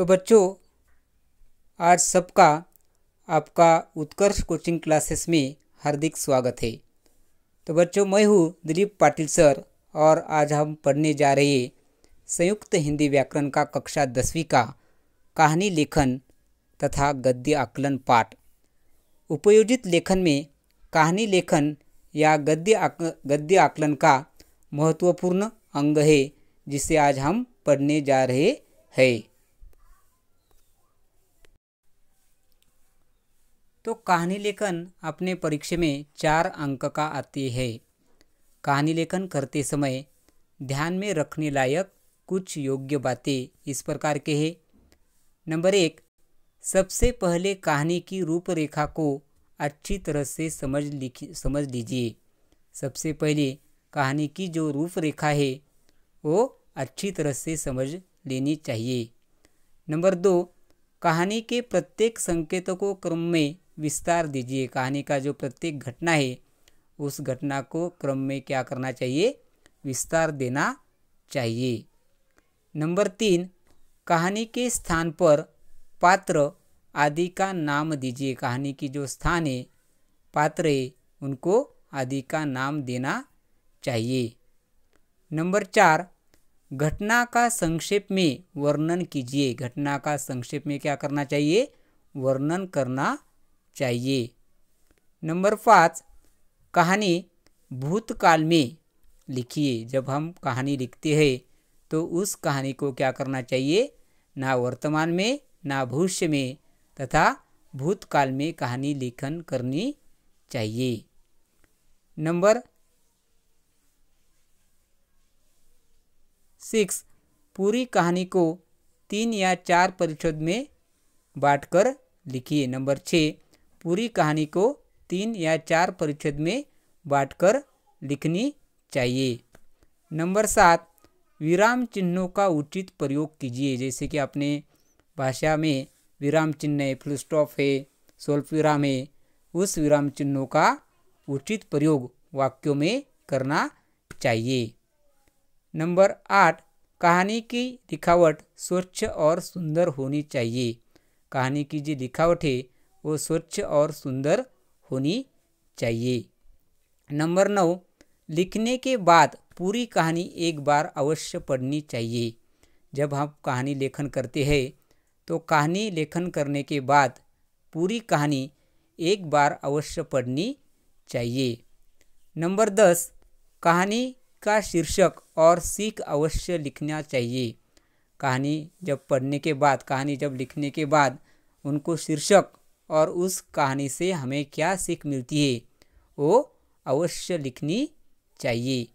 तो बच्चों आज सबका आपका उत्कर्ष कोचिंग क्लासेस में हार्दिक स्वागत है तो बच्चों मैं हूँ दिलीप पाटिल सर और आज हम पढ़ने जा रहे संयुक्त हिंदी व्याकरण का कक्षा दसवीं का कहानी लेखन तथा गद्य आकलन पाठ उपयोजित लेखन में कहानी लेखन या गद्य आक गद्य आकलन का महत्वपूर्ण अंग है जिसे आज हम पढ़ने जा रहे हैं तो कहानी लेखन अपने परीक्षे में चार अंक का आती है कहानी लेखन करते समय ध्यान में रखने लायक कुछ योग्य बातें इस प्रकार के हैं नंबर एक सबसे पहले कहानी की रूपरेखा को अच्छी तरह से समझ लिख समझ लीजिए सबसे पहले कहानी की जो रूपरेखा है वो अच्छी तरह से समझ लेनी चाहिए नंबर दो कहानी के प्रत्येक संकेतकों क्रम में विस्तार दीजिए कहानी का जो प्रत्येक घटना है उस घटना को क्रम में क्या करना चाहिए विस्तार देना चाहिए नंबर तीन कहानी के स्थान पर पात्र आदि का नाम दीजिए कहानी की जो स्थान है पात्र है उनको आदि का नाम देना चाहिए नंबर चार घटना का संक्षेप में वर्णन कीजिए घटना का संक्षेप में क्या करना चाहिए वर्णन करना चाहिए नंबर पाँच कहानी भूतकाल में लिखिए जब हम कहानी लिखते हैं तो उस कहानी को क्या करना चाहिए ना वर्तमान में ना भविष्य में तथा भूतकाल में कहानी लेखन करनी चाहिए नंबर सिक्स पूरी कहानी को तीन या चार परिच्छेद में बांटकर लिखिए नंबर छः पूरी कहानी को तीन या चार परिच्छेद में बांटकर लिखनी चाहिए नंबर सात विराम चिन्हों का उचित प्रयोग कीजिए जैसे कि आपने भाषा में विराम चिन्ह है फुल स्टॉप है स्वल्प विराम है उस विराम चिन्हों का उचित प्रयोग वाक्यों में करना चाहिए नंबर आठ कहानी की लिखावट स्वच्छ और सुंदर होनी चाहिए कहानी की जो लिखावट है वो स्वच्छ और सुंदर होनी चाहिए नंबर नौ लिखने के बाद पूरी कहानी एक बार अवश्य पढ़नी चाहिए जब हम कहानी लेखन करते हैं तो कहानी लेखन करने के बाद पूरी कहानी एक बार अवश्य पढ़नी चाहिए नंबर दस कहानी का शीर्षक और सीख अवश्य लिखना चाहिए कहानी जब पढ़ने के बाद कहानी जब लिखने के बाद उनको शीर्षक और उस कहानी से हमें क्या सीख मिलती है वो अवश्य लिखनी चाहिए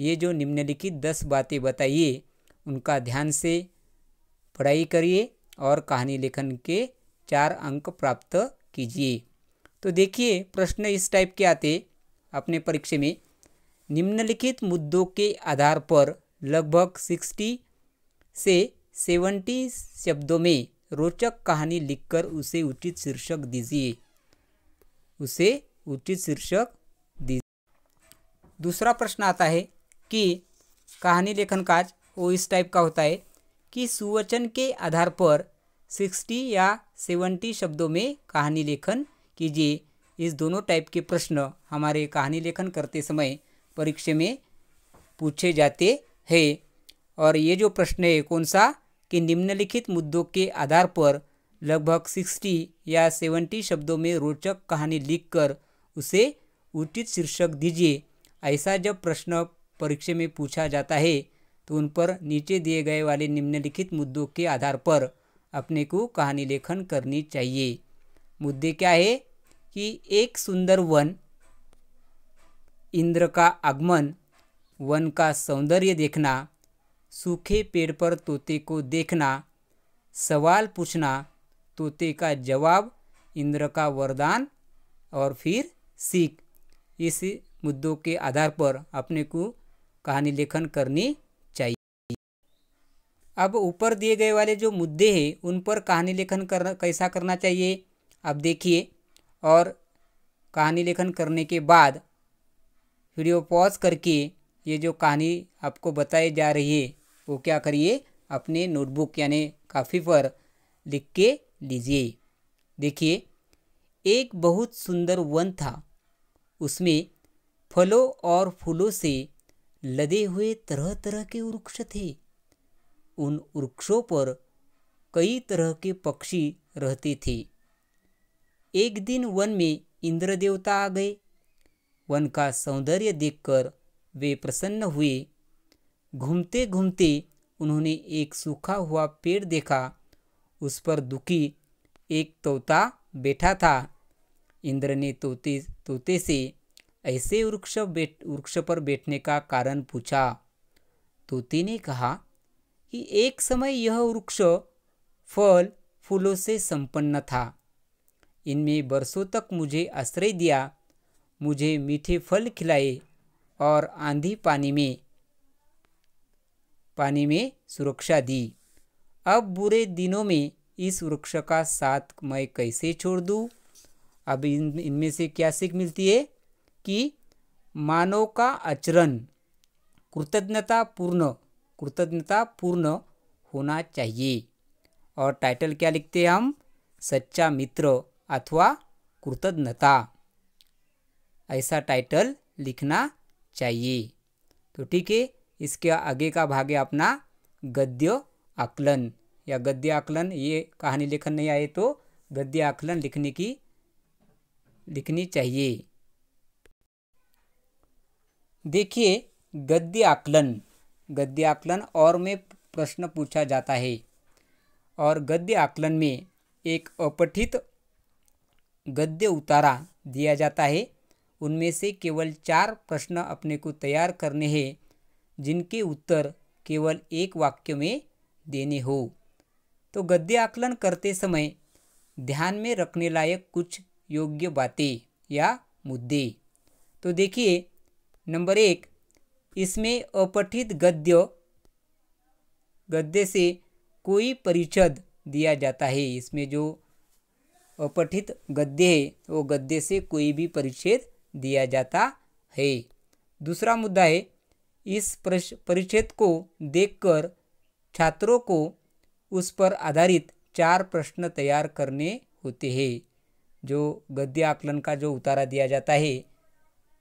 ये जो निम्नलिखित दस बातें बताइए उनका ध्यान से पढ़ाई करिए और कहानी लेखन के चार अंक प्राप्त कीजिए तो देखिए प्रश्न इस टाइप के आते अपने परीक्षा में निम्नलिखित मुद्दों के आधार पर लगभग सिक्सटी से सेवेंटी शब्दों में रोचक कहानी लिखकर उसे उचित शीर्षक दीजिए उसे उचित शीर्षक दीजिए दूसरा प्रश्न आता है कि कहानी लेखन काज वो इस टाइप का होता है कि सुवचन के आधार पर सिक्सटी या सेवेंटी शब्दों में कहानी लेखन कीजिए इस दोनों टाइप के प्रश्न हमारे कहानी लेखन करते समय परीक्षा में पूछे जाते हैं और ये जो प्रश्न है कौन सा कि निम्नलिखित मुद्दों के आधार पर लगभग सिक्सटी या सेवेंटी शब्दों में रोचक कहानी लिखकर उसे उचित शीर्षक दीजिए ऐसा जब प्रश्न परीक्षा में पूछा जाता है तो उन पर नीचे दिए गए वाले निम्नलिखित मुद्दों के आधार पर अपने को कहानी लेखन करनी चाहिए मुद्दे क्या है कि एक सुंदर वन इंद्र का आगमन वन का सौंदर्य देखना सूखे पेड़ पर तोते को देखना सवाल पूछना तोते का जवाब इंद्र का वरदान और फिर सीख इस मुद्दों के आधार पर अपने को कहानी लेखन करनी चाहिए अब ऊपर दिए गए वाले जो मुद्दे हैं उन पर कहानी लेखन कर कैसा करना चाहिए आप देखिए और कहानी लेखन करने के बाद वीडियो पॉज करके ये जो कहानी आपको बताई जा रही है वो क्या करिए अपने नोटबुक यानी काफ़ी पर लिख के लीजिए देखिए एक बहुत सुंदर वन था उसमें फलों और फूलों से लदे हुए तरह तरह के वृक्ष थे उन वृक्षों पर कई तरह के पक्षी रहते थे एक दिन वन में इंद्र देवता आ गए वन का सौंदर्य देखकर वे प्रसन्न हुए घूमते घूमते उन्होंने एक सूखा हुआ पेड़ देखा उस पर दुखी एक तोता बैठा था इंद्र ने तोते तोते से ऐसे वृक्ष बैठ वृक्ष पर बैठने का कारण पूछा तोते ने कहा कि एक समय यह वृक्ष फल फूलों से संपन्न था इनमें बरसों तक मुझे आश्रय दिया मुझे मीठे फल खिलाए और आंधी पानी में पानी में सुरक्षा दी अब बुरे दिनों में इस वृक्ष का साथ मैं कैसे छोड़ दूँ अब इन इनमें से क्या सीख मिलती है कि मानव का आचरण कृतज्ञता पूर्ण कृतज्ञता पूर्ण होना चाहिए और टाइटल क्या लिखते हैं हम सच्चा मित्र अथवा कृतज्ञता ऐसा टाइटल लिखना चाहिए तो ठीक है इसके आगे का भाग है अपना गद्य आकलन या गद्य आकलन ये कहानी लेखन नहीं आए तो गद्य आकलन लिखने की लिखनी चाहिए देखिए गद्य आकलन गद्य आकलन और में प्रश्न पूछा जाता है और गद्य आकलन में एक अपठित गद्य उतारा दिया जाता है उनमें से केवल चार प्रश्न अपने को तैयार करने हैं जिनके उत्तर केवल एक वाक्य में देने हो तो गद्य आकलन करते समय ध्यान में रखने लायक कुछ योग्य बातें या मुद्दे तो देखिए नंबर एक इसमें अपठित गद्य गद्य से कोई परिच्छद दिया जाता है इसमें जो अपठित गद्य है वो गद्य से कोई भी परिच्छेद दिया जाता है दूसरा मुद्दा है इस परिच्छेद को देखकर छात्रों को उस पर आधारित चार प्रश्न तैयार करने होते हैं जो गद्य आकलन का जो उतारा दिया जाता है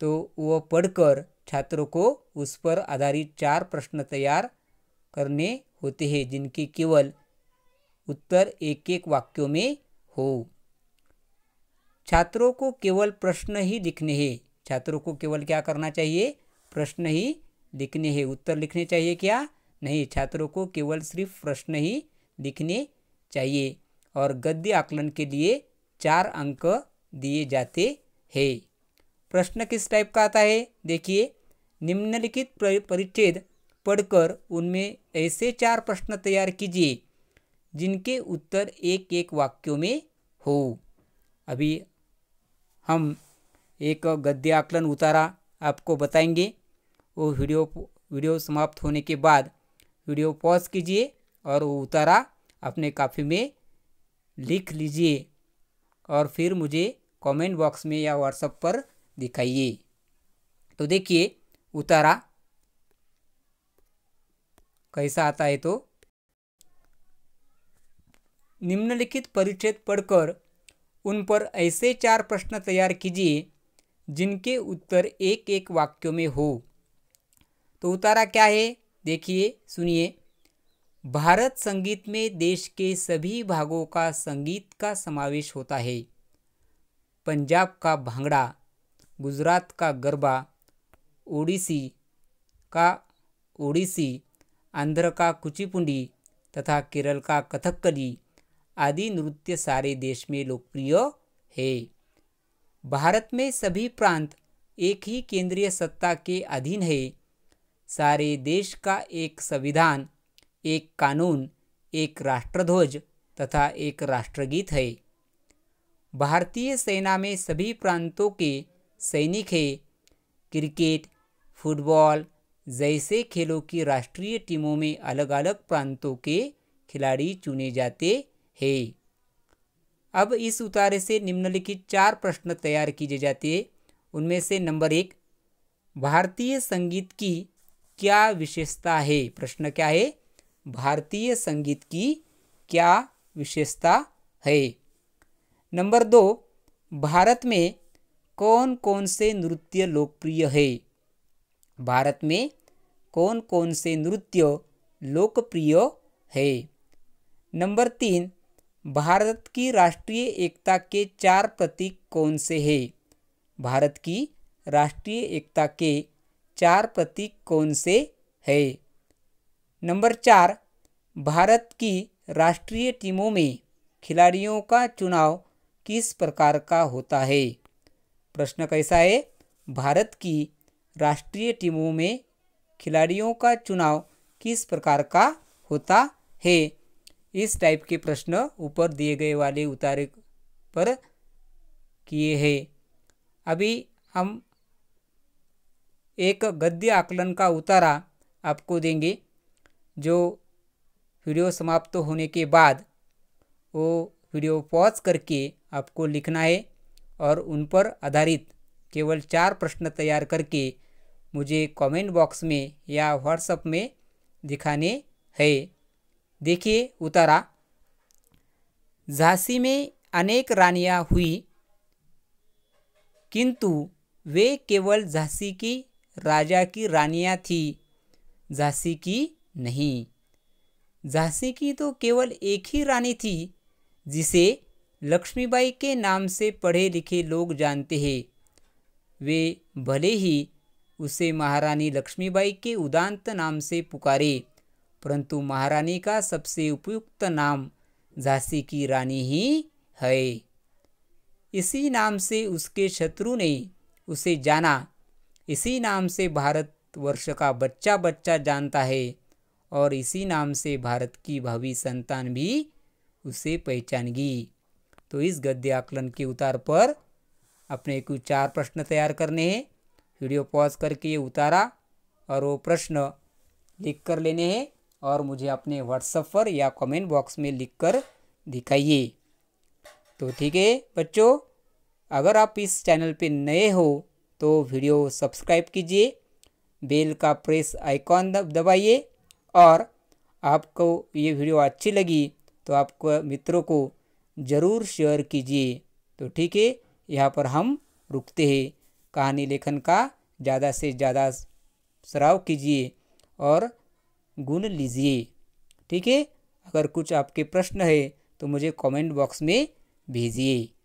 तो वह पढ़कर छात्रों को उस पर आधारित चार प्रश्न तैयार करने होते हैं जिनके केवल उत्तर एक एक वाक्यों में हो छात्रों को केवल प्रश्न ही लिखने हैं छात्रों को केवल क्या करना चाहिए प्रश्न ही लिखने हैं उत्तर लिखने चाहिए क्या नहीं छात्रों को केवल सिर्फ प्रश्न ही लिखने चाहिए और गद्य आकलन के लिए चार अंक दिए जाते हैं प्रश्न किस टाइप का आता है देखिए निम्नलिखित परिच्छेद पढ़कर उनमें ऐसे चार प्रश्न तैयार कीजिए जिनके उत्तर एक एक वाक्यों में हो अभी हम एक गद्य आकलन उतारा आपको बताएंगे वो वीडियो वीडियो समाप्त होने के बाद वीडियो पॉज कीजिए और वो उतारा अपने काफ़ी में लिख लीजिए और फिर मुझे कमेंट बॉक्स में या व्हाट्सएप पर दिखाइए तो देखिए उतारा कैसा आता है तो निम्नलिखित परिच्छेद पढ़कर उन पर ऐसे चार प्रश्न तैयार कीजिए जिनके उत्तर एक एक वाक्यों में हो तो उतारा क्या है देखिए सुनिए भारत संगीत में देश के सभी भागों का संगीत का समावेश होता है पंजाब का भांगड़ा गुजरात का गरबा ओडिसी का ओडिसी आंध्र का कुचिपुंडी तथा केरल का कथकली आदि नृत्य सारे देश में लोकप्रिय है भारत में सभी प्रांत एक ही केंद्रीय सत्ता के अधीन है सारे देश का एक संविधान एक कानून एक राष्ट्रध्वज तथा एक राष्ट्रगीत है भारतीय सेना में सभी प्रांतों के सैनिक है क्रिकेट फुटबॉल जैसे खेलों की राष्ट्रीय टीमों में अलग अलग प्रांतों के खिलाड़ी चुने जाते है अब इस उतारे से निम्नलिखित चार प्रश्न तैयार किए जाते हैं उनमें से नंबर एक भारतीय संगीत की क्या विशेषता है प्रश्न क्या है भारतीय संगीत की क्या विशेषता है नंबर दो भारत में कौन कौन से नृत्य लोकप्रिय है भारत में कौन कौन से नृत्य लोकप्रिय है नंबर तीन भारत की राष्ट्रीय एकता के चार प्रतीक कौन से हैं भारत की राष्ट्रीय एकता के चार प्रतीक कौन से है नंबर चार भारत की राष्ट्रीय टीमों में खिलाड़ियों का चुनाव किस प्रकार का होता है प्रश्न कैसा है भारत की राष्ट्रीय टीमों में खिलाड़ियों का चुनाव किस प्रकार का होता है इस टाइप के प्रश्न ऊपर दिए गए वाले उतारे पर किए हैं अभी हम एक गद्य आकलन का उतारा आपको देंगे जो वीडियो समाप्त होने के बाद वो वीडियो पॉज करके आपको लिखना है और उन पर आधारित केवल चार प्रश्न तैयार करके मुझे कमेंट बॉक्स में या व्हाट्सएप में दिखाने हैं देखिए उतारा झांसी में अनेक रानियां हुई किंतु वे केवल झांसी की राजा की रानियां थी झांसी की नहीं झांसी की तो केवल एक ही रानी थी जिसे लक्ष्मीबाई के नाम से पढ़े लिखे लोग जानते हैं वे भले ही उसे महारानी लक्ष्मीबाई के उदांत नाम से पुकारे परंतु महारानी का सबसे उपयुक्त नाम झांसी की रानी ही है इसी नाम से उसके शत्रु ने उसे जाना इसी नाम से भारतवर्ष का बच्चा बच्चा जानता है और इसी नाम से भारत की भावी संतान भी उसे पहचानगी तो इस गद्य आकलन के उतार पर अपने को चार प्रश्न तैयार करने हैं वीडियो पॉज करके ये उतारा और वो प्रश्न लिख कर लेने हैं और मुझे अपने व्हाट्सएप पर या कमेंट बॉक्स में लिख कर दिखाइए तो ठीक है बच्चों अगर आप इस चैनल पे नए हो तो वीडियो सब्सक्राइब कीजिए बेल का प्रेस आइकॉन दबाइए और आपको ये वीडियो अच्छी लगी तो आपको मित्रों को ज़रूर शेयर कीजिए तो ठीक है यहाँ पर हम रुकते हैं कहानी लेखन का ज़्यादा से ज़्यादा सराव कीजिए और गुण लीजिए ठीक है अगर कुछ आपके प्रश्न है तो मुझे कमेंट बॉक्स में भेजिए